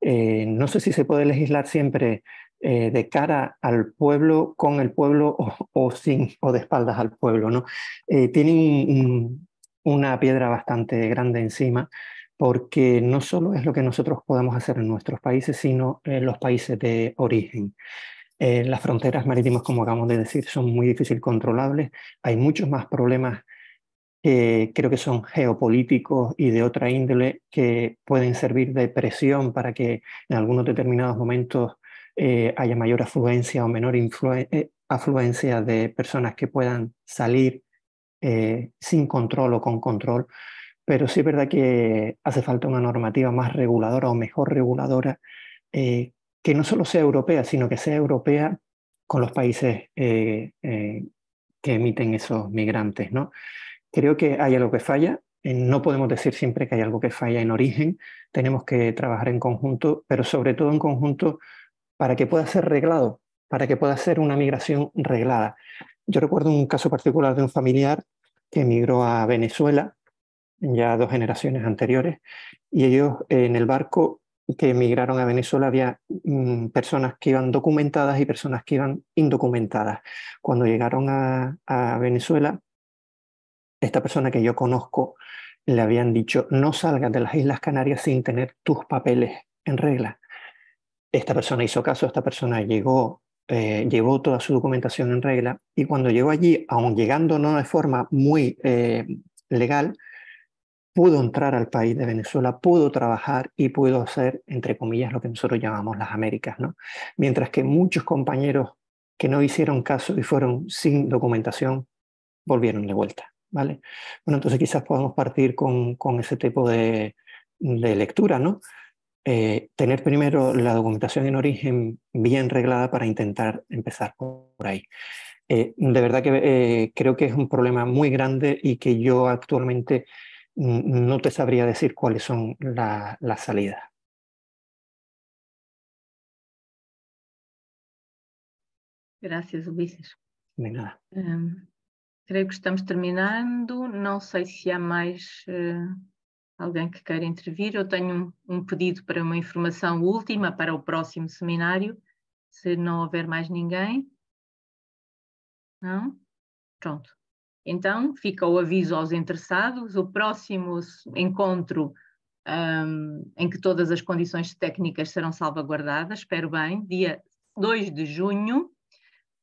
Eh, no sé si se puede legislar siempre eh, de cara al pueblo, con el pueblo o, sin o de espaldas al pueblo. ¿no? Eh, tienen una piedra bastante grande encima porque no solo es lo que nosotros podemos hacer en nuestros países, sino en los países de origen. las fronteras marítimas, como acabamos de decir, son muy difícil controlables. Hay muchos más problemas creo que son geopolíticos y de otra índole que pueden servir de presión para que en algunos determinados momentos eh, haya mayor afluencia o menor eh, afluencia de personas que puedan salir eh, sin control o con control. Pero sí es verdad que hace falta una normativa más reguladora o mejor reguladora que no solo sea europea, sino que sea europea con los países que emiten esos migrantes, ¿no? Creo que hay algo que falla. Eh, no podemos decir siempre que hay algo que falla en origen. Tenemos que trabajar en conjunto, pero sobre todo en conjunto para que pueda ser reglado, para que pueda ser una migración reglada. Yo recuerdo un caso particular de un familiar que emigró a Venezuela ya dos generaciones anteriores y ellos eh, en el barco que emigraron a Venezuela había mm, personas que iban documentadas y personas que iban indocumentadas. Cuando llegaron a Venezuela, esta persona que yo conozco le habían dicho, no salgas de las Islas Canarias sin tener tus papeles en regla. Esta persona hizo caso, esta persona llegó, eh, llevó toda su documentación en regla y cuando llegó allí, aun llegando no de forma muy eh, legal, pudo entrar al país de Venezuela, pudo trabajar y pudo hacer, entre comillas, lo que nosotros llamamos las Américas. ¿no? Mientras que muchos compañeros que no hicieron caso y fueron sin documentación, volvieron de vuelta. ¿vale? Bueno, entonces quizás podamos partir con, ese tipo de, lectura, ¿no? Eh, tener primero la documentación en origen bien reglada para intentar empezar por ahí. Eh, de verdad que eh, creo que es un problema muy grande y que yo actualmente no te sabría decir cuáles son las salidas. Gracias, Ulises. De nada. Em, Creio que estamos terminando. Não sei se há mais uh, alguém que queira intervir. Eu tenho um, um, pedido para uma informação última para o próximo seminário, se não houver mais ninguém. Não? Pronto. Então, fica o aviso aos interessados. O próximo encontro um, em que todas as condições técnicas serão salvaguardadas, espero bem, dia 2 de junho,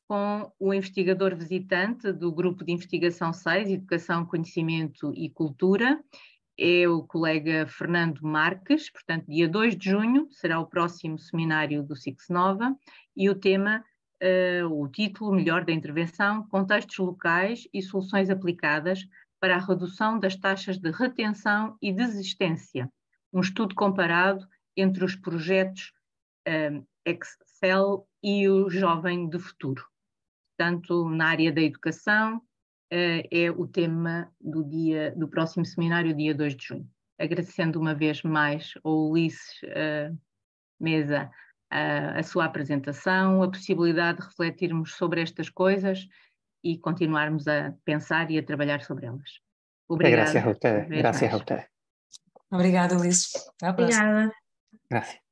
com o investigador visitante do Grupo de Investigação 6, Educação, Conhecimento e Cultura, é o colega Fernando Marques, portanto, dia 2 de junho será o próximo seminário do Six Nova e o tema, uh, o título melhor da intervenção, Contextos Locais e Soluções Aplicadas para a Redução das Taxas de Retenção e Desistência, um estudo comparado entre os projetos eh, Excel e o Jovem do Futuro. Portanto, na área da educação, eh, é o tema do, dia, do próximo seminário, dia 2 de junho. Agradecendo uma vez mais ao Ulisses eh, Mesa a, a sua apresentação, a possibilidade de refletirmos sobre estas coisas e continuarmos a pensar e a trabalhar sobre elas. Obrigada. Obrigada, a você. Obrigada, Ulisses. Até a próxima. Obrigada.